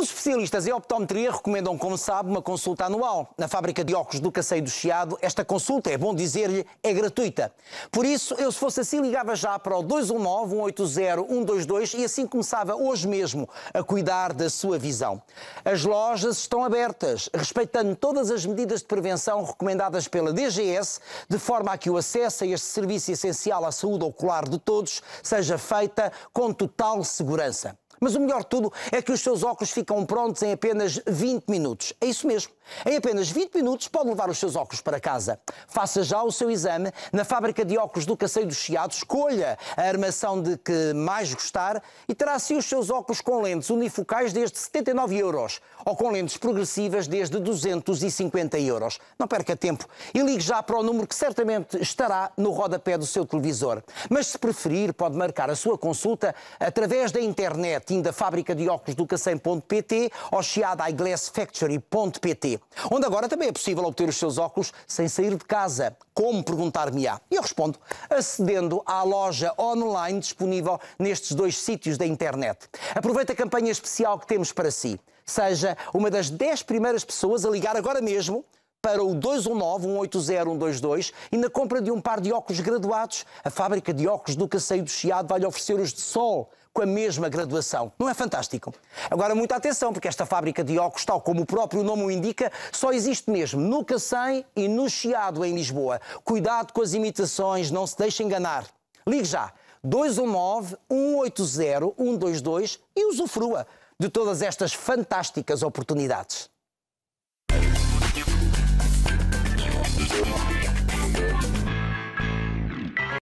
Os especialistas em optometria recomendam, como sabe, uma consulta anual. Na fábrica de óculos do Caceio do Chiado, esta consulta, é bom dizer-lhe, é gratuita. Por isso, eu se fosse assim ligava já para o 219-180-122 e assim começava hoje mesmo a cuidar da sua visão. As lojas estão abertas, respeitando todas as medidas de prevenção recomendadas pela DGS, de forma a que o acesso a este serviço essencial à saúde ocular de todos seja feita com total segurança. Mas o melhor de tudo é que os seus óculos ficam prontos em apenas 20 minutos. É isso mesmo. Em apenas 20 minutos pode levar os seus óculos para casa. Faça já o seu exame na fábrica de óculos do Caceio dos Chiados, escolha a armação de que mais gostar e terá assim os seus óculos com lentes unifocais desde 79 euros ou com lentes progressivas desde 250 euros. Não perca tempo e ligue já para o número que certamente estará no rodapé do seu televisor. Mas se preferir, pode marcar a sua consulta através da internet, indo à fábrica de óculos do ou chiadaiglassfactory.pt onde agora também é possível obter os seus óculos sem sair de casa. Como perguntar-me-á? E eu respondo, acedendo à loja online disponível nestes dois sítios da internet. Aproveita a campanha especial que temos para si. Seja uma das 10 primeiras pessoas a ligar agora mesmo para o 219-180-122 e na compra de um par de óculos graduados, a fábrica de óculos do Caceio do Chiado vai lhe oferecer os de sol com a mesma graduação. Não é fantástico? Agora, muita atenção, porque esta fábrica de óculos, tal como o próprio nome o indica, só existe mesmo no Cacém e no Chiado, em Lisboa. Cuidado com as imitações, não se deixe enganar. Ligue já 219 180 122 e usufrua de todas estas fantásticas oportunidades.